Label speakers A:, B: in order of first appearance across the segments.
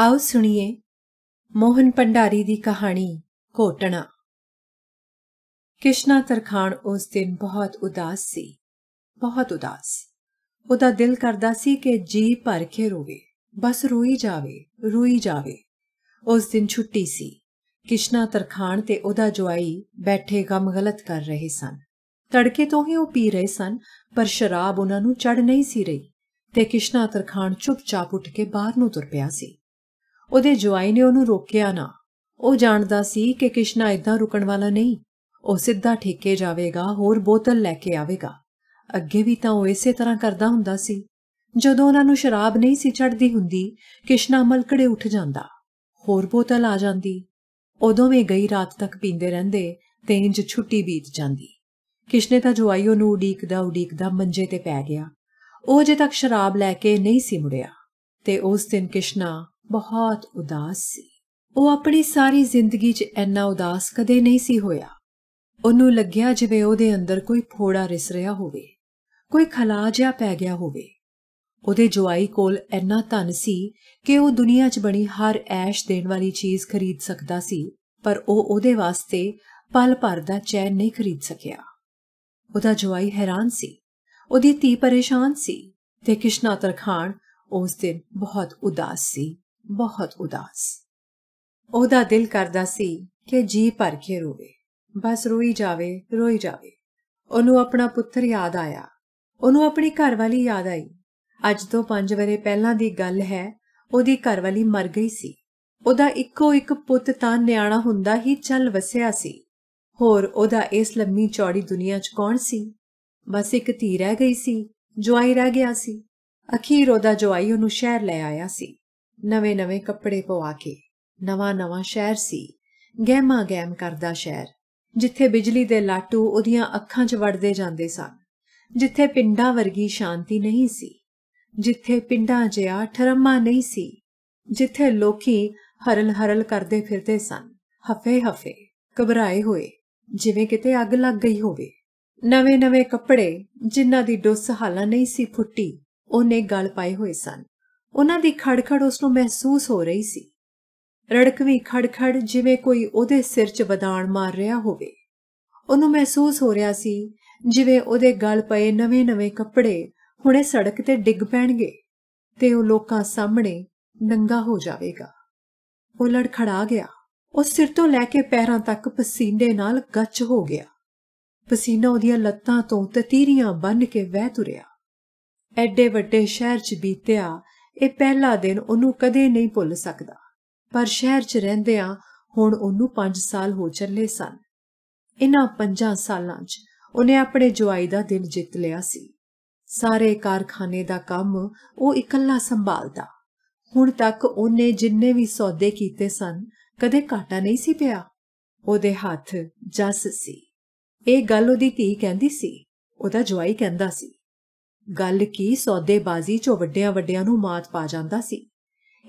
A: ਆਓ ਸੁਣੀਏ ਮੋਹਨ ਭੰਡਾਰੀ ਦੀ ਕਹਾਣੀ ਘੋਟਣਾ ਕਿਸ਼ਨਾ ਤਰਖਾਨ ਉਸ ਦਿਨ ਬਹੁਤ ਉਦਾਸ ਸੀ ਬਹੁਤ ਉਦਾਸ ਉਹਦਾ ਦਿਲ ਕਰਦਾ ਸੀ ਕਿ ਜੀ ਭਰ ਕੇ ਰੋਵੇ ਬਸ ਰੋਈ ਜਾਵੇ ਰੋਈ ਜਾਵੇ ਉਸ ਦਿਨ ਛੁੱਟੀ ਸੀ ਕਿਸ਼ਨਾ ਤਰਖਾਨ ਤੇ ਉਹਦਾ ਜਵਾਈ ਬੈਠੇ ਗਮ ਗਲਤ ਕਰ ਰਹੇ ਸਨ ਤੜਕੇ ਤੋਂ ਹੀ ਉਹ ਪੀ ਰਹੇ ਸਨ ਪਰ ਸ਼ਰਾਬ ਉਹਨਾਂ ਨੂੰ ਚੜ ਨਹੀਂ ਸੀ ਰਹੀ ਤੇ ਕਿਸ਼ਨਾ ਤਰਖਾਨ ਚੁੱਪਚਾਪ ਉੱਠ ਕੇ ਬਾਹਰ ਨੂੰ ਤੁਰ ਪਿਆ ਸੀ ਉਹਦੇ ਜਵਾਈ ਨੇ ਉਹਨੂੰ ਰੋਕਿਆ ਨਾ ਉਹ ਜਾਣਦਾ ਸੀ ਕਿ ਕਿਸ਼ਨਾ ਇਦਾਂ ਰੁਕਣ ਵਾਲਾ ਨਹੀਂ ਉਹ ਸਿੱਧਾ ਠੇਕੇ ਜਾਵੇਗਾ ਹੋਰ ਬੋਤਲ ਲੈ ਕੇ ਆਵੇਗਾ ਅੱਗੇ ਵੀ ਤਾਂ ਉਹ ਇਸੇ ਤਰ੍ਹਾਂ ਕਰਦਾ ਹੁੰਦਾ ਸੀ ਜਦੋਂ ਉਹਨਾਂ ਨੂੰ ਸ਼ਰਾਬ ਨਹੀਂ ਸੀ ਛੱਡਦੀ ਹੁੰਦੀ ਕਿਸ਼ਨਾ ਮਲਕੜੇ ਉੱਠ ਜਾਂਦਾ ਹੋਰ ਬੋਤਲ ਆ ਜਾਂਦੀ ਉਦੋਂ ਵੀ ਗਈ ਰਾਤ ਤੱਕ ਪੀਂਦੇ ਰਹਿੰਦੇ ਤੇ ਇੰਜ ਛੁੱਟੀ ਬੀਤ ਜਾਂਦੀ ਕਿਸ਼ਨੇ ਤਾਂ ਜਵਾਈਓ ਨੂੰ ਉਡੀਕਦਾ ਉਡੀਕਦਾ ਮੰਜੇ ਤੇ ਪੈ ਗਿਆ ਉਹ ਜੇ ਤੱਕ ਸ਼ਰਾਬ ਲੈ ਕੇ ਨਹੀਂ ਸੀ ਮੁੜਿਆ ਤੇ ਉਸ ਦਿਨ ਕਿਸ਼ਨਾ ਬਹੁਤ ਉਦਾਸ ਸੀ ਉਹ ਆਪਣੀ ਸਾਰੀ ਜ਼ਿੰਦਗੀ 'ਚ ਇੰਨਾ ਉਦਾਸ ਕਦੇ ਨਹੀਂ ਸੀ ਹੋਇਆ ਉਹਨੂੰ ਲੱਗਿਆ ਜਿਵੇਂ ਉਹਦੇ ਅੰਦਰ ਕੋਈ ਫੋੜਾ ਰਿਸ ਰਿਹਾ ਹੋਵੇ ਕੋਈ ਖਲਾਜ ਜਿਹਾ ਪੈ ਗਿਆ ਹੋਵੇ ਉਹਦੇ ਜਵਾਈ ਕੋਲ ਐਨਾ ਧਨ ਸੀ ਕਿ ਉਹ ਦੁਨੀਆ 'ਚ ਬਣੀ ਹਰ ਐਸ਼ ਦੇਣ ਵਾਲੀ ਚੀਜ਼ ਖਰੀਦ ਸਕਦਾ ਸੀ ਪਰ ਉਹ ਉਹਦੇ ਵਾਸਤੇ ਪਲ ਭਰ ਦਾ ਚੈਨ ਨਹੀਂ ਖਰੀਦ ਸਕਿਆ ਉਹਦਾ ਜਵਾਈ ਹੈਰਾਨ ਸੀ ਉਹਦੀ ਧੀ ਪਰੇਸ਼ਾਨ ਸੀ ਤੇ ਕਿਸ਼ਨਾ ਤਰਖਾਨ ਉਸ ਦਿਨ ਬਹੁਤ ਉਦਾਸ ਸੀ ਬਹੁਤ ਉਦਾਸ ਉਹਦਾ ਦਿਲ ਕਰਦਾ ਸੀ ਕਿ ਜੀ ਭਰ ਕੇ ਰੋਵੇ ਬਸ ਰੋਈ ਜਾਵੇ ਰੋਈ ਜਾਵੇ ਉਹਨੂੰ ਆਪਣਾ ਪੁੱਤਰ ਯਾਦ ਆਇਆ ਉਹਨੂੰ ਆਪਣੀ ਘਰਵਾਲੀ ਯਾਦ ਆਈ ਅੱਜ ਤੋਂ 5 ਵਰੇ ਪਹਿਲਾਂ ਦੀ ਗੱਲ ਹੈ ਉਹਦੀ ਘਰਵਾਲੀ ਮਰ ਗਈ ਸੀ ਉਹਦਾ ਇੱਕੋ ਇੱਕ ਪੁੱਤ ਤਾਂ ਨਿਆਣਾ ਹੁੰਦਾ ਹੀ ਚੱਲ ਵਸਿਆ ਸੀ ਹੋਰ ਉਹਦਾ ਇਸ ਲੰਮੀ ਚੌੜੀ ਦੁਨੀਆ 'ਚ ਕੌਣ ਸੀ ਬਸ ਇੱਕ ਧੀ ਰਹਿ ਗਈ ਸੀ ਜਵਾਈ ਰਹਿ ਗਿਆ ਸੀ ਅਖੀਰ ਉਹਦਾ ਜਵਾਈ ਉਹਨੂੰ ਸ਼ਹਿਰ ਲੈ ਆਇਆ ਸੀ ਨਵੇਂ-ਨਵੇਂ ਕੱਪੜੇ ਪਵਾ ਕੇ ਨਵਾਂ-ਨਵਾਂ ਸ਼ਹਿਰ ਸੀ ਗਹਿਮਾ ਗਹਿਮ ਕਰਦਾ ਸ਼ਹਿਰ ਜਿੱਥੇ ਬਿਜਲੀ ਦੇ ਲਾਟੂ ਉਹਦੀਆਂ ਅੱਖਾਂ 'ਚ ਵੜਦੇ ਜਾਂਦੇ ਸਨ ਜਿੱਥੇ ਪਿੰਡਾਂ ਵਰਗੀ ਸ਼ਾਂਤੀ ਨਹੀਂ ਸੀ ਜਿੱਥੇ ਪਿੰਡਾਂ ਜਿਹਾ ਠਰਮਾ ਨਹੀਂ ਸੀ ਜਿੱਥੇ ਲੋਕੀ ਹਰਲ-ਹਰਲ ਕਰਦੇ ਫਿਰਦੇ ਸਨ ਹਫੇ-ਹਫੇ ਘਬਰਾਏ ਹੋਏ ਜਿਵੇਂ ਕਿਤੇ ਅੱਗ ਲੱਗ ਗਈ ਹੋਵੇ ਨਵੇਂ-ਨਵੇਂ ਕੱਪੜੇ ਜਿਨ੍ਹਾਂ ਦੀ ਡੁੱਸ ਹਾਲਾ ਨਹੀਂ ਸੀ ਫੁੱਟੀ ਉਹਨੇ ਗਲ ਪਾਏ ਹੋਏ ਸਨ ਉਹਨਾਂ ਦੀ ਖੜਖੜ ਉਸ ਨੂੰ ਮਹਿਸੂਸ ਹੋ ਰਹੀ ਸੀ ਰੜਕਵੀ ਖੜਖੜ ਜਿਵੇਂ ਕੋਈ ਉਹਦੇ ਸਿਰ 'ਚ ਬਦਾਨ ਮਾਰ ਰਿਹਾ ਹੋਵੇ ਉਹਨੂੰ ਮਹਿਸੂਸ ਹੋ ਰਿਹਾ ਸੀ ਜਿਵੇਂ ਉਹਦੇ ਗਲ ਪਏ ਨਵੇਂ-ਨਵੇਂ ਕੱਪੜੇ ਹੁਣੇ ਸੜਕ ਤੇ ਡਿੱਗ ਪੈਣਗੇ ਤੇ ਉਹ ਲੋਕਾਂ ਸਾਹਮਣੇ ਨੰਗਾ ਹੋ ਜਾਵੇਗਾ ਉਹ ਲੜਖੜਾ ਗਿਆ ਉਹ ਸਿਰ ਤੋਂ ਲੈ ਕੇ ਪੈਰਾਂ ਤੱਕ ਪਸੀਨੇ ਨਾਲ ਗੱਚ ਹੋ ਗਿਆ ਪਸੀਨਾ ਉਹਦੀਆਂ ਲੱਤਾਂ ਤੋਂ ਤਤੀਰੀਆਂ ਬੰਨ ਕੇ ਵਹਿ ਤੁਰਿਆ ਐਡੇ ਵੱਡੇ ਸ਼ਹਿਰ 'ਚ ਬੀਤਿਆ ਇਹ ਪਹਿਲਾ ਦਿਨ ਉਹਨੂੰ ਕਦੇ ਨਹੀਂ ਭੁੱਲ ਸਕਦਾ ਪਰ ਸ਼ਹਿਰ 'ਚ ਰਹਿੰਦੇ ਆ ਹੁਣ ਉਹਨੂੰ 5 ਸਾਲ ਹੋ ਚੱਲੇ ਸਨ ਇਹਨਾਂ 5 ਸਾਲਾਂ 'ਚ ਉਹਨੇ ਆਪਣੇ ਜਵਾਈ ਦਾ ਦਿਲ ਜਿੱਤ ਲਿਆ ਸੀ ਸਾਰੇ ਕਾਰਖਾਨੇ ਦਾ ਕੰਮ ਉਹ ਇਕੱਲਾ ਸੰਭਾਲਦਾ ਹੁਣ ਤੱਕ ਉਹਨੇ ਜਿੰਨੇ ਵੀ ਸੌਦੇ ਕੀਤੇ ਸਨ ਕਦੇ ਘਾਟਾ ਨਹੀਂ ਸੀ ਪਿਆ ਉਹਦੇ ਹੱਥ ਜਸ ਸੀ ਇਹ ਗੱਲ ਉਹਦੀ ਧੀ ਕਹਿੰਦੀ ਸੀ ਉਹਦਾ ਜਵਾਈ ਕਹਿੰਦਾ ਸੀ ਗੱਲ ਕੀ ਸੌਦੇਬਾਜ਼ੀ 'ਚ ਵੱਡਿਆਂ-ਵੱਡਿਆਂ ਨੂੰ ਮਾਤ ਪਾ ਜਾਂਦਾ ਸੀ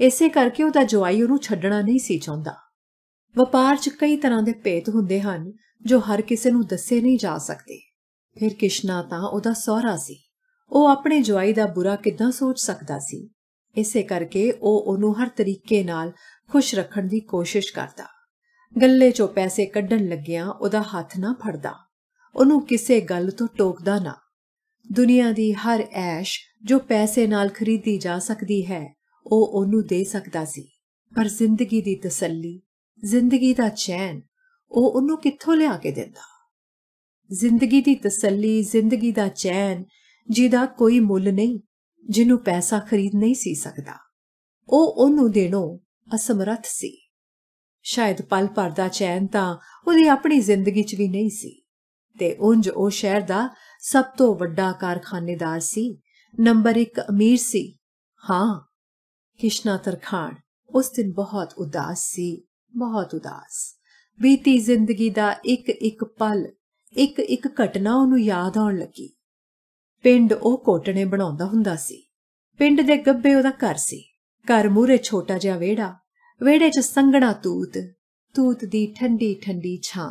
A: ਇਸੇ ਕਰਕੇ ਉਹਦਾ ਜਵਾਈ ਉਹਨੂੰ ਛੱਡਣਾ ਨਹੀਂ ਸੀ ਚਾਹੁੰਦਾ ਵਪਾਰ 'ਚ ਕਈ ਤਰ੍ਹਾਂ ਦੇ ਭੇਤ ਹੁੰਦੇ ਹਨ ਜੋ ਹਰ ਕਿਸੇ ਨੂੰ ਦੱਸੇ ਨਹੀਂ ਜਾ ਸਕਦੇ ਫਿਰ ਕਿਸ਼ਨਾ ਤਾਂ ਉਹਦਾ ਸਹੁਰਾ ਸੀ ਉਹ ਆਪਣੇ ਜਵਾਈ ਦਾ ਬੁਰਾ ਕਿੱਦਾਂ ਸੋਚ ਸਕਦਾ ਸੀ ਇਸੇ ਕਰਕੇ ਉਹ ਉਹਨੂੰ ਹਰ ਤਰੀਕੇ ਨਾਲ ਖੁਸ਼ ਰੱਖਣ ਦੀ ਕੋਸ਼ਿਸ਼ ਕਰਦਾ ਗੱਲੇ 'ਚੋਂ ਪੈਸੇ ਕੱਢਣ ਲੱਗਿਆਂ ਉਹਦਾ ਹੱਥ ਨਾ ਫੜਦਾ ਉਹਨੂੰ ਕਿਸੇ ਗੱਲ ਤੋਂ ਟੋਕਦਾ ਨਾ ਦੁਨੀਆ ਦੀ ਹਰ ਐਸ਼ ਜੋ ਪੈਸੇ ਨਾਲ ਖਰੀਦੀ ਜਾ ਸਕਦੀ ਹੈ ਉਹ ਉਹਨੂੰ ਦੇ ਸਕਦਾ ਸੀ ਪਰ ਜ਼ਿੰਦਗੀ ਦੀ ਤਸੱਲੀ ਜ਼ਿੰਦਗੀ ਦਾ ਚੈਨ ਉਹ ਉਹਨੂੰ ਕਿੱਥੋਂ ਲਿਆ ਕੇ ਦਿੰਦਾ ਜ਼ਿੰਦਗੀ ਦੀ ਤਸੱਲੀ ਜ਼ਿੰਦਗੀ ਦਾ ਚੈਨ ਜਿਹਦਾ ਕੋਈ ਮੁੱਲ ਨਹੀਂ ਜਿਹਨੂੰ ਪੈਸਾ ਖਰੀਦ ਨਹੀਂ ਸੀ ਸਕਦਾ ਉਹ ਉਹਨੂੰ ਦੇਣੋਂ ਅਸਮਰੱਥ ਸੀ ਸ਼ਾਇਦ ਪਲ ਪਰ ਦਾ ਚੈਨ ਤਾਂ ਉਹਦੀ ਆਪਣੀ ਜ਼ਿੰਦਗੀ 'ਚ ਵੀ ਨਹੀਂ ਸੀ ਤੇ ਉੰਜ ਉਹ ਸ਼ਹਿਰ ਦਾ ਸਭ ਤੋਂ ਵੱਡਾ ਕਾਰਖਾਨੇਦਾਰ ਸੀ ਨੰਬਰ 1 ਅਮੀਰ ਸੀ ਹਾਂ ਕਿਸ਼ਨਾ ਤਰਖਾਣ ਉਸ ਦਿਨ ਬਹੁਤ ਉਦਾਸ ਸੀ ਬਹੁਤ ਉਦਾਸ ਬੀਤੀ ਜ਼ਿੰਦਗੀ ਦਾ ਇੱਕ ਇੱਕ ਪਲ ਇੱਕ ਇੱਕ ਘਟਨਾ ਉਹਨੂੰ ਯਾਦ ਆਉਣ ਲੱਗੀ ਪਿੰਡ ਉਹ ਕੋਟਣੇ ਬਣਾਉਂਦਾ ਹੁੰਦਾ ਸੀ ਪਿੰਡ ਦੇ ਗੱਬੇ ਉਹਦਾ ਘਰ ਸੀ ਘਰ ਮੂਰੇ ਛੋਟਾ ਜਿਹਾ ਵਿਹੜਾ ਵਿਹੜੇ 'ਚ ਸੰਘਣਾ ਤੂਤ ਤੂਤ ਦੀ ਠੰਡੀ ਠੰਡੀ ਛਾਂ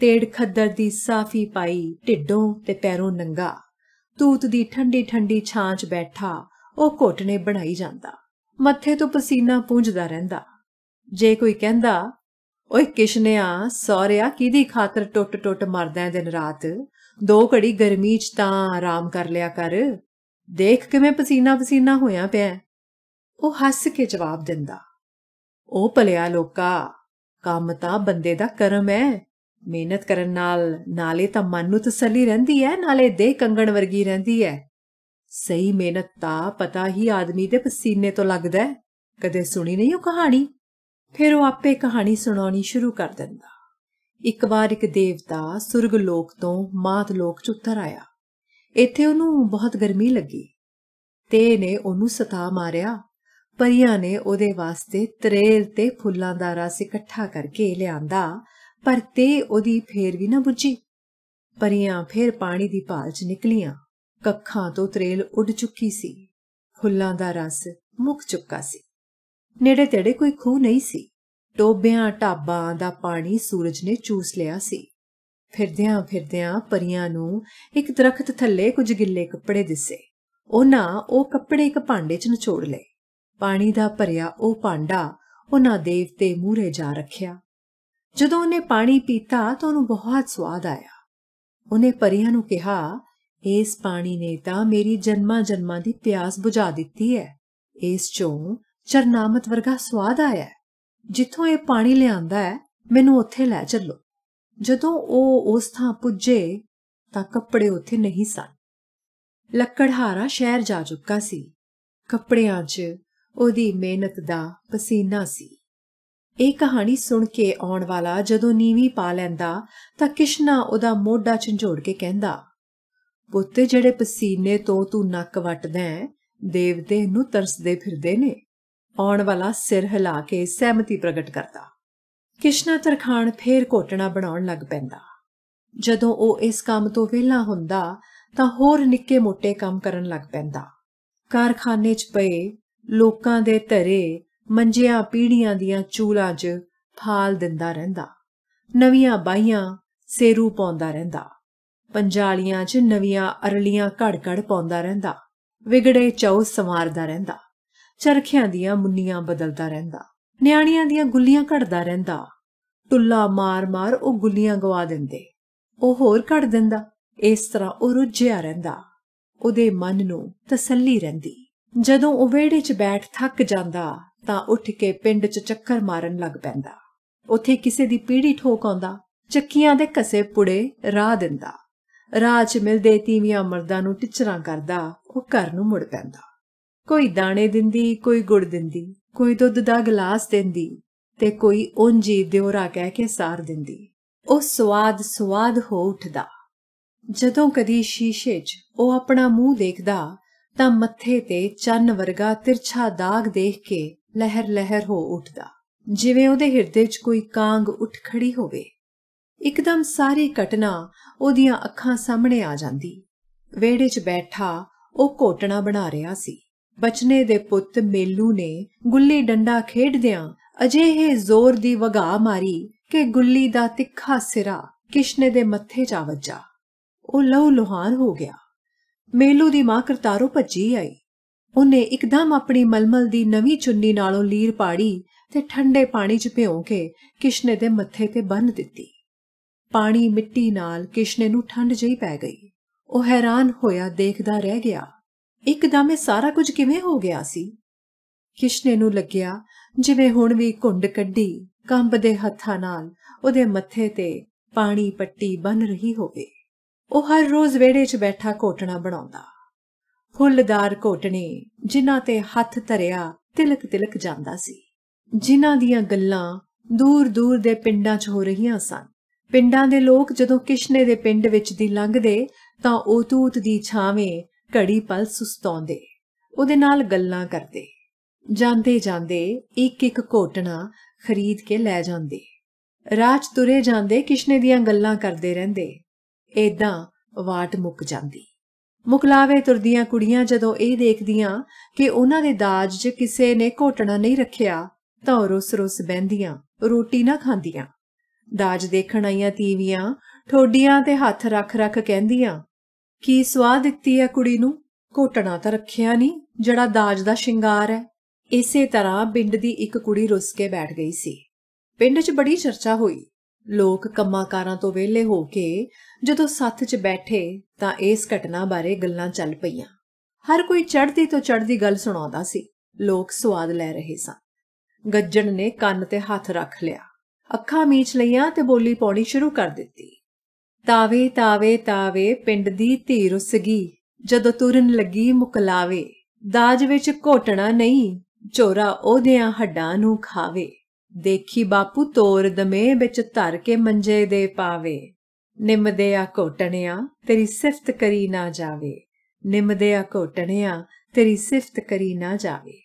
A: ਤੇੜ ਖੱਦਰ ਦੀ ਸਾਫੀ ਪਾਈ ਢਿੱਡੋਂ ਤੇ ਪੈਰੋਂ ਨੰਗਾ ਤੂਤ ਦੀ ਠੰਡੀ ਠੰਡੀ ਛਾਂ 'ਚ ਬੈਠਾ ਉਹ ਘੋਟਨੇ ਬਣਾਈ ਜਾਂਦਾ ਮੱਥੇ ਤੋਂ ਪਸੀਨਾ ਪੂੰਝਦਾ ਰਹਿੰਦਾ ਜੇ ਕੋਈ ਕਹਿੰਦਾ ਓਏ ਕਿਸ਼ਨਿਆ ਸੌਰਿਆ ਕਿਹਦੀ ਖਾਤਰ ਟੁੱਟ ਟੁੱਟ ਮਰਦਾ ਦਿਨ ਰਾਤ ਦੋ ਘੜੀ ਗਰਮੀ ਚ ਤਾਂ ਆਰਾਮ ਕਰ ਲਿਆ ਕਰ ਦੇਖ ਕਿਵੇਂ ਪਸੀਨਾ ਪਸੀਨਾ ਹੋਇਆ ਪਿਆ ਉਹ ਹੱਸ ਕੇ ਜਵਾਬ ਦਿੰਦਾ ਉਹ ਭਲਿਆ ਲੋਕਾ ਕੰਮ ਤਾਂ ਬੰਦੇ ਦਾ ਕਰਮ ਹੈ ਮਿਹਨਤ ਕਰਨ ਨਾਲ ਨਾਲੇ ਤਾਂ ਮਨ ਨੂੰ ਤਸੱਲੀ ਰਹਿੰਦੀ ਹੈ ਨਾਲੇ ਦੇਹ ਕੰਗਣ ਵਰਗੀ ਰਹਿੰਦੀ ਹੈ ਸਹੀ ਮਿਹਨਤ ਤਾਂ ਪਤਾ ਹੀ ਆਦਮੀ ਦੇ ਪਸੀਨੇ ਤੋਂ ਲੱਗਦਾ ਹੈ ਕਦੇ ਸੁਣੀ ਨਹੀਂ ਉਹ ਕਹਾਣੀ ਫਿਰ ਉਹ ਆਪੇ ਕਹਾਣੀ ਸੁਣਾਉਣੀ ਸ਼ੁਰੂ ਕਰ ਦਿੰਦਾ ਇੱਕ ਵਾਰ ਇੱਕ ਦੇਵਤਾ ਸੁਰਗ ਲੋਕ ਤੋਂ ਮਾਤ ਲੋਕ ਚ ਉਤਰ ਆਇਆ ਇੱਥੇ ਉਹਨੂੰ ਬਹੁਤ ਗਰਮੀ ਲੱਗੀ ਤੇ ਨੇ ਉਹਨੂੰ ਸਤਾ ਮਾਰਿਆ ਪਰੀਆਂ ਨੇ ਉਹਦੇ ਵਾਸਤੇ ਤਰੇਲ ਤੇ ਫੁੱਲਾਂ ਦਾ ਰਸ ਇਕੱਠਾ ਕਰਕੇ ਲਿਆਂਦਾ ਪਰ ਤੇ ਉਹਦੀ ਫੇਰ ਵੀ ਨਾ ਬੁੱਝੀ ਪਰੀਆਂ ਫੇਰ ਪਾਣੀ ਦੀ ਭਾਲ 'ਚ ਨਿਕਲੀਆਂ ਕੱਖਾਂ ਤੋਂ ਤਰੇਲ ਉੱਡ ਚੁੱਕੀ ਸੀ ਫੁੱਲਾਂ ਦਾ ਰਸ ਮੁੱਕ ਚੁੱਕਾ ਸੀ ਨੇੜੇ ਤੇੜੇ ਕੋਈ ਖੂਹ ਨਹੀਂ ਸੀ ਟੋਬਿਆਂ ਟਾਬਾਂ ਦਾ ਪਾਣੀ ਸੂਰਜ ਨੇ ਚੂਸ ਲਿਆ ਸੀ ਫਿਰਦਿਆਂ ਫਿਰਦਿਆਂ ਪਰੀਆਂ ਨੂੰ ਇੱਕ ਦਰਖਤ ਥੱਲੇ ਕੁਝ ਗਿੱਲੇ ਕੱਪੜੇ ਦਿਸੇ ਉਹਨਾਂ ਉਹ ਕੱਪੜੇ ਇੱਕ ਭਾਂਡੇ 'ਚ ਨਿਚੋੜ ਲਏ ਪਾਣੀ ਦਾ ਭਰਿਆ ਉਹ ਭਾਂਡਾ ਉਹਨਾਂ ਦੇਵਤੇ ਮੂਹਰੇ ਜਾ ਰੱਖਿਆ ਜਦੋਂ ਉਹਨੇ ਪਾਣੀ ਪੀਤਾ ਤਾਂ ਉਹਨੂੰ ਬਹੁਤ ਸਵਾਦ ਆਇਆ ਉਹਨੇ ਪਰੀਆਂ ਨੂੰ ਕਿਹਾ ਇਸ ਪਾਣੀ ਨੇ ਤਾਂ ਮੇਰੀ ਜਨਮਾਂ ਜਨਮਾਂ ਦੀ ਪਿਆਸ ਬੁਝਾ ਦਿੱਤੀ ਹੈ ਇਸ ਚੋਂ ਚਰਨਾਮਤ ਵਰਗਾ ਸਵਾਦ ਆਇਆ ਜਿੱਥੋਂ ਇਹ ਪਾਣੀ ਲਿਆਂਦਾ ਹੈ ਮੈਨੂੰ ਉੱਥੇ ਲੈ ਚੱਲੋ ਜਦੋਂ ਉਹ ਉਸ ਥਾਂ ਪੁੱਜੇ ਤਾਂ ਕੱਪੜੇ ਉੱਥੇ ਨਹੀਂ ਸਨ ਲੱਕੜਹਾਰਾ ਸ਼ਹਿਰ ਜਾ ਚੁੱਕਾ ਸੀ ਕੱਪੜਿਆਂ 'ਚ ਉਹਦੀ ਮਿਹਨਤ ਦਾ ਪਸੀਨਾ ਸੀ ਇਹ ਕਹਾਣੀ ਸੁਣ ਕੇ ਆਉਣ ਵਾਲਾ ਜਦੋਂ ਨੀਵੀਂ ਪਾ ਲੈਂਦਾ ਤਾਂ ਕਿਸ਼ਨਾ ਉਹਦਾ ਮੋਢਾ ਝੰਜੋੜ ਕੇ ਕਹਿੰਦਾ ਪੁੱਤ ਜਿਹੜੇ ਪਸੀਨੇ ਤੋਂ ਤੂੰ ਨੱਕ ਵੱਟਦਾ ਹੈ ਦੇਵਤੇ ਨੂੰ ਤਰਸਦੇ ਫਿਰਦੇ ਨੇ ਆਉਣ ਵਾਲਾ ਸਿਰ ਹਿਲਾ ਕੇ ਸਹਿਮਤੀ ਪ੍ਰਗਟ ਕਰਦਾ ਕਿਸ਼ਨਾ ਤਰਖਾਨ ਫੇਰ ਘੋਟਣਾ ਬਣਾਉਣ ਲੱਗ ਪੈਂਦਾ ਜਦੋਂ ਉਹ ਇਸ ਕੰਮ ਤੋਂ ਵਿਹਲਾ ਹੁੰਦਾ ਤਾਂ ਹੋਰ ਨਿੱਕੇ-ਮੋਟੇ ਕੰਮ ਕਰਨ ਲੱਗ ਪੈਂਦਾ ਕਾਰਖਾਨੇ 'ਚ ਪਏ ਲੋਕਾਂ ਦੇ ਧਰੇ ਮੰਜਿਆਂ ਪੀੜੀਆਂ ਦੀਆਂ ਚੂਲਾ 'ਚ ਫਾਲ ਦਿੰਦਾ ਰਹਿੰਦਾ ਨਵੀਆਂ ਬਾਈਆਂ ਸੇਰੂ ਪਾਉਂਦਾ ਰਹਿੰਦਾ ਪੰਜਾਲੀਆਂ 'ਚ ਨਵੀਆਂ ਅਰਲੀਆਂ ਘੜ-ਘੜ ਪਾਉਂਦਾ ਰਹਿੰਦਾ ਵਿਗੜੇ ਚੌ ਸਮਾਰਦਾ ਰਹਿੰਦਾ ਚਰਖਿਆਂ ਦੀਆਂ ਮੁੰਨੀਆਂ ਬਦਲਦਾ ਰਹਿੰਦਾ ਨਿਆਣੀਆਂ ਦੀਆਂ ਗੁੱਲੀਆਂ ਘੜਦਾ ਰਹਿੰਦਾ ਟੁੱਲਾ ਮਾਰ-ਮਾਰ ਉਹ ਗੁੱਲੀਆਂ ਗਵਾ ਦਿੰਦੇ ਉਹ ਹੋਰ ਘੜ ਦਿੰਦਾ ਇਸ ਤਰ੍ਹਾਂ ਉਹ ਰੁੱਝਿਆ ਰਹਿੰਦਾ ਉਹਦੇ ਮਨ ਨੂੰ ਤਸੱਲੀ ਰਹਿੰਦੀ ਜਦੋਂ ਉਹ ਵਿਹੜੇ 'ਚ ਬੈਠ ਥੱਕ ਜਾਂਦਾ ਤਾਂ ਉੱਠ ਕੇ ਪਿੰਡ 'ਚ ਚੱਕਰ ਮਾਰਨ ਲੱਗ ਪੈਂਦਾ ਉੱਥੇ ਕਿਸੇ ਦੀ ਪੀੜੀ ਠੋਕ ਆਉਂਦਾ ਚੱਕੀਆਂ ਦੇ ਕਸੇ ਪੁੜੇ ਰਾਹ ਦਿੰਦਾ ਰਾਹ 'ਚ ਮਿਲਦੇ ਤੀਵੀਆਂ ਮਰਦਾਂ ਨੂੰ ਟਿਚਰਾਂ ਕਰਦਾ ਉਹ ਘਰ ਨੂੰ ਮੁੜ ਪੈਂਦਾ ਕੋਈ ਦਾਣੇ ਦਿੰਦੀ ਕੋਈ ਗੁੜ ਦਿੰਦੀ ਕੋਈ ਦੁੱਧ ਦਾ ਗਲਾਸ ਦਿੰਦੀ ਤੇ ਕੋਈ ਉਂਜੀ ਦਿਉਰਾ ਕਹਿ ਕੇ ਸਾਰ ਦਿੰਦੀ ਉਹ ਸਵਾਦ ਸਵਾਦ ਹੋ ਉੱਠਦਾ ਜਦੋਂ ਕਦੀ ਸ਼ੀਸ਼ੇ 'ਚ ਉਹ ਆਪਣਾ ਮੂੰਹ ਦੇਖਦਾ ਤਾਂ ਮੱਥੇ ਤੇ ਚੰਨ ਵਰਗਾ ਤਿਰਛਾ ਦਾਗ ਦੇਖ ਕੇ ਲਹਿਰ ਲਹਿਰ ਹੋ ਉੱਠਦਾ ਜਿਵੇਂ ਉਹਦੇ ਹਿਰਦੇ 'ਚ ਕੋਈ ਕਾਂਗ ਉੱਠ ਖੜੀ ਹੋਵੇ ਇੱਕਦਮ ਸਾਰੀ ਘਟਨਾ ਉਹਦੀਆਂ ਅੱਖਾਂ ਸਾਹਮਣੇ ਆ ਜਾਂਦੀ ਵੇੜੇ 'ਚ ਬੈਠਾ ਉਹ ਘੋਟਣਾ ਬਣਾ ਰਿਹਾ ਸੀ ਬਚਨੇ ਦੇ ਪੁੱਤ ਮੇਲੂ ਨੇ ਗੁੱਲੀ ਡੰਡਾ ਖੇਡਦਿਆਂ ਅਜਿਹੇ ਜ਼ੋਰ ਦੀ ਵਗਾ ਮਾਰੀ ਕਿ ਗੁੱਲੀ ਦਾ ਤਿੱਖਾ ਸਿਰਾ ਕਿਸ਼ਨੇ ਦੇ ਮੱਥੇ 'ਚ ਆ ਵੱਜਾ ਉਹ ਲਹੂ ਲੁਹਾਨ ਹੋ ਗਿਆ ਮੇਲੂ ਦੀ ਮਾਂ ਕਰਤਾਰੋ ਭੱਜੀ ਆਈ ਉਹਨੇ ਇੱਕਦਮ ਆਪਣੀ ਮਲਮਲ ਦੀ ਨਵੀਂ ਚੁੰਨੀ ਨਾਲੋਂ ਲੀਰ ਪਾੜੀ ਤੇ ਠੰਡੇ ਪਾਣੀ 'ਚ ਭਿਓ ਕੇ ਕਿਸ਼ਨੇ ਦੇ ਮੱਥੇ ਤੇ ਬੰਨ ਦਿੱਤੀ ਪਾਣੀ ਮਿੱਟੀ ਨਾਲ ਕਿਸ਼ਨੇ ਨੂੰ ਠੰਡ ਜਈ ਪੈ ਗਈ ਉਹ ਹੈਰਾਨ ਹੋਇਆ ਦੇਖਦਾ ਰਹਿ ਗਿਆ ਇੱਕਦਮ ਇਹ ਸਾਰਾ ਕੁਝ ਕਿਵੇਂ ਹੋ ਗਿਆ ਸੀ ਕਿਸ਼ਨੇ ਨੂੰ ਲੱਗਿਆ ਜਿਵੇਂ ਹੁਣ ਵੀ ਘੁੰਡ ਕੱਢੀ ਕੰਬਦੇ ਹੱਥਾਂ ਨਾਲ ਉਹਦੇ ਮੱਥੇ ਤੇ ਪਾਣੀ ਪੱਟੀ ਬਨ ਰਹੀ ਹੋਵੇ ਉਹ ਹਰ ਰੋਜ਼ ਵਿਹੜੇ 'ਚ ਬੈਠਾ ਕੋਟਣਾ ਬਣਾਉਂਦਾ ਫੁੱਲਦਾਰ ਕੋਟਣੀ ਜਿਨ੍ਹਾਂ ਤੇ ਹੱਥ ਧਰਿਆ ਤਿਲਕ ਤਿਲਕ ਜਾਂਦਾ ਸੀ ਜਿਨ੍ਹਾਂ ਦੀਆਂ ਗੱਲਾਂ ਦੂਰ ਦੂਰ ਦੇ ਪਿੰਡਾਂ 'ਚ ਹੋ ਰਹੀਆਂ ਸਨ ਪਿੰਡਾਂ ਦੇ ਲੋਕ ਜਦੋਂ ਕਿਸ਼ਨੇ ਦੇ ਪਿੰਡ ਵਿੱਚ ਦੀ ਲੰਘਦੇ ਤਾਂ ਉਹ ਤੂਤ ਦੀ ਛਾਵੇਂ ਘੜੀ ਪਲ ਸੁਸਤਾਉਂਦੇ ਉਹਦੇ ਨਾਲ ਗੱਲਾਂ ਕਰਦੇ ਜਾਂਦੇ ਜਾਂਦੇ ਇੱਕ ਇੱਕ ਘੋਟਣਾ ਖਰੀਦ ਕੇ ਲੈ ਜਾਂਦੇ ਰਾਜ ਤੁਰੇ ਜਾਂਦੇ ਕਿਸ਼ਨੇ ਦੀਆਂ ਗੱਲਾਂ ਕਰਦੇ ਰਹਿੰਦੇ ਏਦਾਂ ਵਾਟ ਮੁੱਕ ਜਾਂਦੀ ਮੁਕਲਾਵੇ ਤੁਰਦੀਆਂ ਕੁੜੀਆਂ ਜਦੋਂ ਇਹ ਦੇਖਦੀਆਂ ਕਿ ਉਹਨਾਂ ਦੇ ਦਾਜ 'ਚ ਕਿਸੇ ਨੇ ਘੋਟਣਾ ਨਹੀਂ ਰੱਖਿਆ ਤਾਂ ਰੁੱਸ-ਰੁੱਸ ਬੈੰਦੀਆਂ ਰੋਟੀ ਨਾ ਖਾਂਦੀਆਂ ਦਾਜ ਦੇਖਣ ਆਈਆਂ ਤੀਵੀਆਂ ਠੋਡੀਆਂ ਤੇ ਹੱਥ ਰੱਖ-ਰੱਖ ਕਹਿੰਦੀਆਂ ਕੀ ਸਵਾਦ ਦਿੱਤੀ ਐ ਕੁੜੀ ਨੂੰ ਘੋਟਣਾ ਤਾਂ ਰੱਖਿਆ ਨਹੀਂ ਜਿਹੜਾ ਦਾਜ ਦਾ ਸ਼ਿੰਗਾਰ ਹੈ ਇਸੇ ਤਰ੍ਹਾਂ ਪਿੰਡ ਦੀ ਇੱਕ ਕੁੜੀ ਰੁੱਸ ਕੇ ਬੈਠ ਗਈ ਸੀ ਪਿੰਡ 'ਚ ਬੜੀ ਚਰਚਾ ਹੋਈ ਲੋਕ ਕੰਮਾਂਕਾਰਾਂ ਤੋਂ ਵਿਹਲੇ ਹੋ ਕੇ ਜਦੋਂ ਸੱਥ 'ਚ ਬੈਠੇ ਤਾਂ ਇਸ ਘਟਨਾ ਬਾਰੇ ਗੱਲਾਂ ਚੱਲ ਪਈਆਂ ਹਰ ਕੋਈ ਚੜ੍ਹਦੀ ਤੋਂ ਚੜ੍ਹਦੀ ਗੱਲ ਸੁਣਾਉਂਦਾ ਸੀ ਲੋਕ ਸਵਾਦ ਲੈ ਰਹੇ ਸਨ ਗੱਜਣ ਨੇ ਕੰਨ ਤੇ ਹੱਥ ਰੱਖ ਲਿਆ ਅੱਖਾਂ ਮੀਚ ਲਈਆਂ ਤੇ ਬੋਲੀ ਪਾਉਣੀ ਸ਼ੁਰੂ ਕਰ ਦਿੱਤੀ ਤਾਵੇ ਤਾਵੇ ਤਾਵੇ ਪਿੰਡ ਦੀ ਧੀ ਰੁੱਸਗੀ ਜਦੋਂ ਤੁਰਨ ਲੱਗੀ ਮੁਕਲਾਵੇ ਦਾਜ ਵਿੱਚ ਘੋਟਣਾ ਨਹੀਂ ਚੋਰਾ ਉਹਦਿਆਂ ਹੱਡਾਂ ਨੂੰ ਖਾਵੇ ਦੇਖੀ ਬਾਪੂ ਤੋਰ ਦਮੇ ਵਿੱਚ ਧਰ ਕੇ ਮੰਜੇ ਦੇ ਪਾਵੇ ਨਿਮਦਿਆ ਘੋਟਣਿਆ ਤੇਰੀ ਸਿਫਤ ਕਰੀ ਨਾ ਜਾਵੇ ਨਿਮਦਿਆ ਘੋਟਣਿਆ ਤੇਰੀ ਸਿਫਤ ਕਰੀ ਨਾ ਜਾਵੇ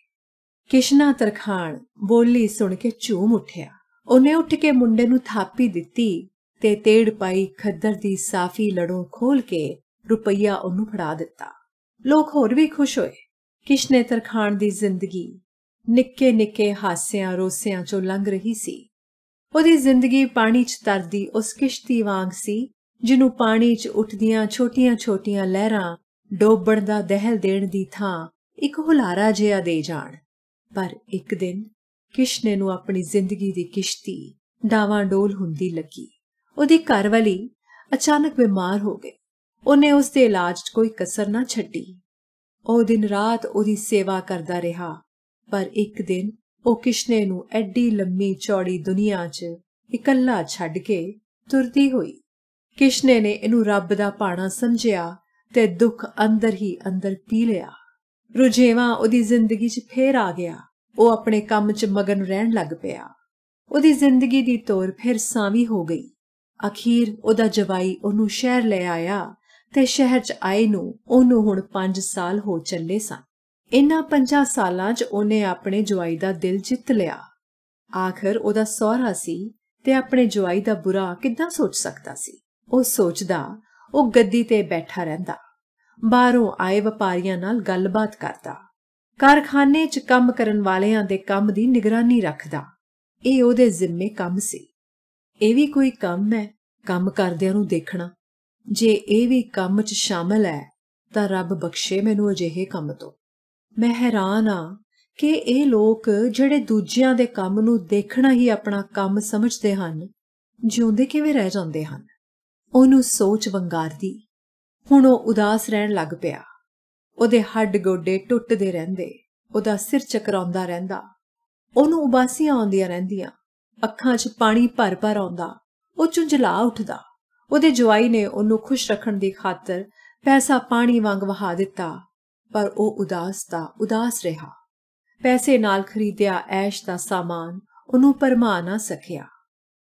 A: ਕਿਸ਼ਨਾ ਤਰਖਾਣ ਬੋਲੀ ਸੁਣ ਕੇ ਝੂਮ ਉੱਠਿਆ ਉਹਨੇ ਉੱਠ ਕੇ ਮੁੰਡੇ ਨੂੰ ਥਾਪੀ ਦਿੱਤੀ ਤੇ ਤੇੜ ਪਾਈ ਖੱਦਰ ਦੀ ਸਾਫੀ ਲੜੋਂ ਖੋਲ ਕੇ ਰੁਪਈਆ ਉਹਨੂੰ ਫੜਾ ਦਿੱਤਾ ਲੋਕ ਹੋਰ ਵੀ ਖੁਸ਼ ਹੋਏ ਕਿਸ਼ਨੇ ਤਰਖਾਣ ਦੀ ਜ਼ਿੰਦਗੀ ਨਿੱਕੇ-ਨਿੱਕੇ ਹਾਸਿਆਂ ਰੋਸਿਆਂ ਚੋਂ ਲੰਘ ਰਹੀ ਸੀ ਉਹਦੀ ਜ਼ਿੰਦਗੀ ਪਾਣੀ 'ਚ ਤਰਦੀ ਉਸ ਕਿਸ਼ਤੀ ਵਾਂਗ ਸੀ ਜਿਹਨੂੰ ਪਾਣੀ 'ਚ ਉੱਠਦੀਆਂ ਛੋਟੀਆਂ-ਛੋਟੀਆਂ ਲਹਿਰਾਂ ਡੋਬਣ ਦਾ ਦਹਿਲ ਦੇਣ ਦੀ ਥਾਂ ਇੱਕ ਹੁਲਾਰਾ ਜਿਹਾ ਦੇ ਜਾਣ ਪਰ ਇੱਕ ਦਿਨ ਕਿਸ਼ਨੇ ਨੂੰ ਆਪਣੀ ਜ਼ਿੰਦਗੀ ਦੀ ਕਿਸ਼ਤੀ ਡਾਵਾਂ ਡੋਲ ਹੁੰਦੀ ਲੱਗੀ ਉਹਦੀ ਘਰਵਾਲੀ ਅਚਾਨਕ ਬਿਮਾਰ ਹੋ ਗਈ ਉਹਨੇ ਉਸ ਦੇ ਇਲਾਜ 'ਚ ਕੋਈ ਕਸਰ ਨਾ ਛੱਡੀ ਉਹ ਦਿਨ ਰਾਤ ਉਹਦੀ ਸੇਵਾ ਕਰਦਾ ਰਿਹਾ ਪਰ ਇੱਕ ਦਿਨ ਉਹ ਕਿਸ਼ਨੇ ਨੂੰ ਐਡੀ ਲੰਮੀ ਚੌੜੀ ਦੁਨੀਆ 'ਚ ਇਕੱਲਾ ਛੱਡ ਕੇ ਤੁਰਦੀ ਹੋਈ ਕਿਸ਼ਨੇ ਨੇ ਇਹਨੂੰ ਰੱਬ ਦਾ ਪਾਣਾ ਸਮਝਿਆ ਤੇ ਦੁੱਖ ਅੰਦਰ ਹੀ ਅੰਦਰ ਪੀ ਲਿਆ ਰੁਝੇਵਾ ਉਹਦੀ ਜ਼ਿੰਦਗੀ 'ਚ ਫੇਰ ਆ ਗਿਆ ਉਹ ਆਪਣੇ ਕੰਮ 'ਚ ਮਗਨ ਰਹਿਣ ਲੱਗ ਪਿਆ ਉਹਦੀ ਜ਼ਿੰਦਗੀ ਦੀ ਤੋਰ ਫਿਰ ਸਾਵੀ ਹੋ ਗਈ ਅਖੀਰ ਉਹਦਾ ਜਵਾਈ ਉਹਨੂੰ ਸ਼ਹਿਰ ਲੈ ਆਇਆ ਤੇ ਸ਼ਹਿਰ 'ਚ ਆਏ ਨੂੰ ਉਹਨੂੰ ਹੁਣ 5 ਸਾਲ ਹੋ ਚੱਲੇ ਸਨ ਇਨ੍ਹਾਂ ਪੰਜਾ ਸਾਲਾਂ 'ਚ ਉਹਨੇ ਆਪਣੇ ਜਵਾਈ ਦਾ ਦਿਲ ਜਿੱਤ ਲਿਆ ਆਖਰ ਉਹਦਾ ਸਹੁਰਾ ਸੀ ਤੇ ਆਪਣੇ ਜਵਾਈ ਦਾ ਬੁਰਾ ਕਿੱਦਾਂ ਸੋਚ ਸਕਦਾ ਸੀ ਉਹ ਸੋਚਦਾ ਉਹ ਗੱਦੀ ਤੇ ਬੈਠਾ ਰਹਿੰਦਾ ਬਾਹਰੋਂ ਆਏ ਵਪਾਰੀਆਂ ਨਾਲ ਗੱਲਬਾਤ ਕਰਦਾ ਕਾਰਖਾਨੇ 'ਚ ਕੰਮ ਕਰਨ ਵਾਲਿਆਂ ਦੇ ਕੰਮ ਦੀ ਨਿਗਰਾਨੀ ਰੱਖਦਾ ਇਹ ਉਹਦੇ ਜ਼ਿੰਮੇ ਕੰਮ ਸੀ ਇਹ ਵੀ ਕੋਈ ਕੰਮ ਹੈ ਕੰਮ ਕਰਦਿਆਂ ਨੂੰ ਦੇਖਣਾ ਜੇ ਇਹ ਵੀ ਕੰਮ 'ਚ ਸ਼ਾਮਲ ਹੈ ਤਾਂ ਰੱਬ ਬਖਸ਼ੇ ਮੈਨੂੰ ਅਜਿਹੇ ਕੰਮ ਤੋਂ ਮੈਂ ਹੈਰਾਨ ਆ ਕਿ ਇਹ ਲੋਕ ਜਿਹੜੇ ਦੂਜਿਆਂ ਦੇ ਕੰਮ ਨੂੰ ਦੇਖਣਾ ਹੀ ਆਪਣਾ ਕੰਮ ਸਮਝਦੇ ਹਨ ਜਿਉਂਦੇ ਕਿਵੇਂ ਰਹਿ ਜਾਂਦੇ ਹਨ ਉਹਨੂੰ ਸੋਚ ਵੰਗਾਰਦੀ ਹੁਣ ਉਹ ਉਦਾਸ ਰਹਿਣ ਲੱਗ ਪਿਆ ਉਹਦੇ ਹੱਡ ਗੋਡੇ ਟੁੱਟਦੇ ਰਹਿੰਦੇ ਉਹਦਾ ਸਿਰ ਚਕਰਾਉਂਦਾ ਰਹਿੰਦਾ ਉਹਨੂੰ ਉਬਾਸੀਆਂ ਆਉਂਦੀਆਂ ਰਹਿੰਦੀਆਂ ਅੱਖਾਂ 'ਚ ਪਾਣੀ ਭਰ ਭਰ ਆਉਂਦਾ ਉਹ ਚੁੰਝਲਾ ਉੱਠਦਾ ਉਹਦੇ ਜਵਾਈ ਨੇ ਉਹਨੂੰ ਖੁਸ਼ ਰੱਖਣ ਦੀ ਖਾਤਰ ਪੈਸਾ ਪਾਣੀ ਵਾਂਗ ਵਹਾ ਦਿੱਤਾ ਪਰ ਉਹ ਉਦਾਸ ਦਾ ਉਦਾਸ ਰਿਹਾ ਪੈਸੇ ਨਾਲ ਖਰੀਦਿਆ ਐਸ਼ ਦਾ ਸਾਮਾਨ ਉਹਨੂੰ ਪਰਮਾ ਨਾ ਸਕਿਆ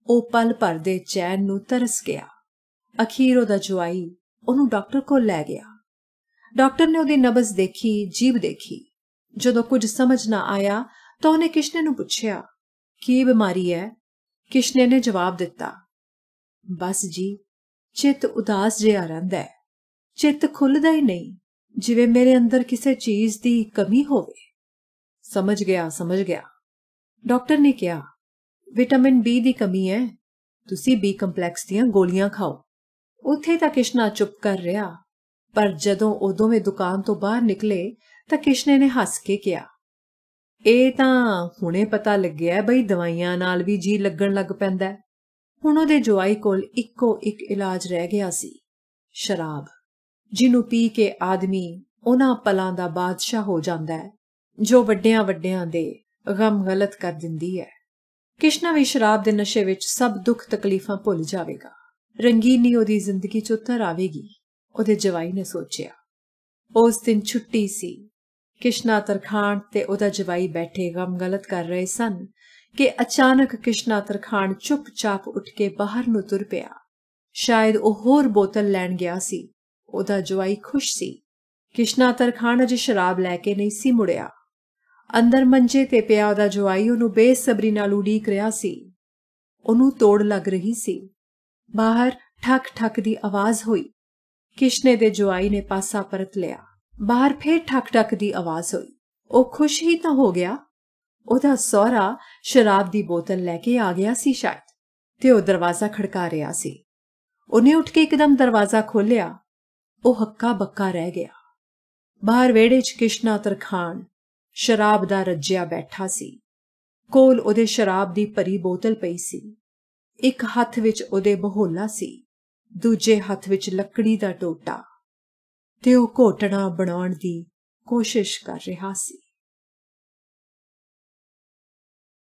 A: ਉਹ ਪਲ ਭਰ ਦੇ ਚੈਨ ਨੂੰ ਤਰਸ ਗਿਆ ਅਖੀਰ ਉਹਦਾ ਜਵਾਈ ਉਹਨੂੰ ਡਾਕਟਰ ਕੋਲ ਲੈ ਗਿਆ ਡਾਕਟਰ ਨੇ ਉਹਦੀ ਨਬਜ਼ ਦੇਖੀ ਜੀਬ ਦੇਖੀ ਜਦੋਂ ਕੁਝ ਸਮਝ ਨਾ ਆਇਆ ਤਾਂ ਉਹਨੇ ਕਿਸ਼ਨੇ ਨੂੰ ਪੁੱਛਿਆ ਕੀ ਬਿਮਾਰੀ ਹੈ ਕਿਸ਼ਨੇ ਨੇ ਜਵਾਬ ਦਿੱਤਾ ਬਸ ਜੀ ਚਿੱਤ ਉਦਾਸ ਜਿਹਾ ਰਹਿੰਦਾ ਹੈ ਚਿੱਤ ਖੁੱਲਦਾ ਹੀ ਨਹੀਂ ਜਿਵੇਂ ਮੇਰੇ ਅੰਦਰ ਕਿਸੇ ਚੀਜ਼ ਦੀ ਕਮੀ ਹੋਵੇ ਸਮਝ ਗਿਆ ਸਮਝ ਗਿਆ ਡਾਕਟਰ ਨੇ ਕਿਹਾ ਵਿਟਾਮਿਨ ਬੀ ਦੀ ਕਮੀ ਹੈ ਤੁਸੀਂ ਬੀ ਕੰਪਲੈਕਸ ਦੀਆਂ ਗੋਲੀਆਂ ਖਾਓ ਉੱਥੇ ਤਾਂ ਕਿਸ਼ਨਾ ਚੁੱਪ ਕਰ ਰਿਹਾ ਪਰ ਜਦੋਂ ਉਹ ਦੋਵੇਂ ਦੁਕਾਨ ਤੋਂ ਬਾਹਰ ਨਿਕਲੇ ਤਾਂ ਕਿਸ਼ਨੇ ਨੇ ਹੱਸ ਕੇ ਕਿਹਾ ਇਹ ਤਾਂ ਹੁਣੇ ਪਤਾ ਲੱਗਿਆ ਬਈ ਦਵਾਈਆਂ ਨਾਲ ਵੀ ਜੀ ਲੱਗਣ ਲੱਗ ਪੈਂਦਾ ਹੁਣ ਉਹਦੇ ਜਵਾਈ ਕੋਲ ਇੱਕੋ ਇੱਕ ਇਲਾਜ ਰਹਿ ਗਿਆ ਸੀ ਸ਼ਰਾਬ ਜਿਹਨੂੰ ਪੀ ਕੇ ਆਦਮੀ ਉਹਨਾਂ ਪਲਾਂ ਦਾ ਬਾਦਸ਼ਾਹ ਹੋ ਜਾਂਦਾ ਹੈ ਜੋ ਵੱਡਿਆਂ ਵੱਡਿਆਂ ਦੇ ਗਮ ਗਲਤ ਕਰ ਦਿੰਦੀ ਹੈ ਕ੍ਰਿਸ਼ਨਾ ਵੀ ਸ਼ਰਾਬ ਦੇ ਨਸ਼ੇ ਵਿੱਚ ਸਭ ਦੁੱਖ ਤਕਲੀਫਾਂ ਭੁੱਲ ਜਾਵੇਗਾ ਰੰਗੀਨੀ ਉਹਦੀ ਜ਼ਿੰਦਗੀ 'ਚ ਉਤਰ ਆਵੇਗੀ ਉਹਦੇ ਜਵਾਈ ਨੇ ਸੋਚਿਆ ਉਸ ਦਿਨ ਛੁੱਟੀ ਸੀ ਕ੍ਰਿਸ਼ਨਾ ਤਰਖਾਣ ਤੇ ਉਹਦਾ ਜਵਾਈ ਬੈਠੇ ਗਮ ਗਲਤ ਕਰ ਰਹੇ ਸਨ ਕਿ ਅਚਾਨਕ ਕ੍ਰਿਸ਼ਨਾ ਤਰਖਾਣ ਚੁੱਪਚਾਪ ਉੱਠ ਕੇ ਬਾਹਰ ਨੂੰ ਤੁਰ ਪਿਆ ਸ਼ਾਇਦ ਉਹ ਹੋਰ ਬੋਤਲ ਲੈਣ ਗਿਆ ਸੀ ਉਹਦਾ ਜਵਾਈ ਖੁਸ਼ ਸੀ ਕਿਸ਼ਨਾ ਤਰਖਾਨ ਅਜੇ ਸ਼ਰਾਬ ਲੈ ਕੇ ਨਹੀਂ ਸੀ ਮੁੜਿਆ ਅੰਦਰ ਮੰਜੇ ਤੇ ਪਿਆ ਉਹਦਾ ਜਵਾਈ ਉਹਨੂੰ ਬੇਸਬਰੀ ਨਾਲ ਉਡੀਕ ਰਿਹਾ ਸੀ ਉਹਨੂੰ ਤੋੜ ਲੱਗ ਰਹੀ ਸੀ ਬਾਹਰ ਠਕ ਠਕ ਦੀ ਆਵਾਜ਼ ਹੋਈ ਕਿਸ਼ਨੇ ਦੇ ਜਵਾਈ ਨੇ ਪਾਸਾ ਪਰਤ ਲਿਆ ਬਾਹਰ ਫੇਰ ਠਕ ਠਕ ਦੀ ਆਵਾਜ਼ ਹੋਈ ਉਹ ਖੁਸ਼ ਹੀ ਤਾਂ ਹੋ ਗਿਆ ਉਹਦਾ ਸਹੁਰਾ ਸ਼ਰਾਬ ਦੀ ਬੋਤਲ ਲੈ ਕੇ ਆ ਗਿਆ ਸੀ ਸ਼ਾਇਦ ਤੇ ਉਹ ਦਰਵਾਜ਼ਾ ਖੜਕਾ ਰਿਹਾ ਸੀ ਉਹਨੇ ਉੱਠ ਕੇ ਇੱਕਦਮ ਦਰਵਾਜ਼ਾ ਖੋਲ੍ਹਿਆ ਉਹ ਹੱਕਾ ਬੱਕਾ ਰਹਿ ਗਿਆ ਬਾਹਰ ਵੇੜੇ 'ਚ ਕਿਸ਼ਨਾ ਤਰਖਾਨ ਸ਼ਰਾਬ ਦਾ ਰੱਜਿਆ ਬੈਠਾ ਸੀ ਕੋਲ ਉਹਦੇ ਸ਼ਰਾਬ ਦੀ ਭਰੀ ਬੋਤਲ ਪਈ ਸੀ ਇੱਕ ਹੱਥ ਵਿੱਚ ਉਹਦੇ ਬਹੋਲਾ ਸੀ ਦੂਜੇ ਹੱਥ ਵਿੱਚ ਲੱਕੜੀ ਦਾ ਟੋਟਾ ਤੇ ਉਹ ਘੋਟਣਾ ਬਣਾਉਣ ਦੀ ਕੋਸ਼ਿਸ਼ ਕਰ ਰਿਹਾ ਸੀ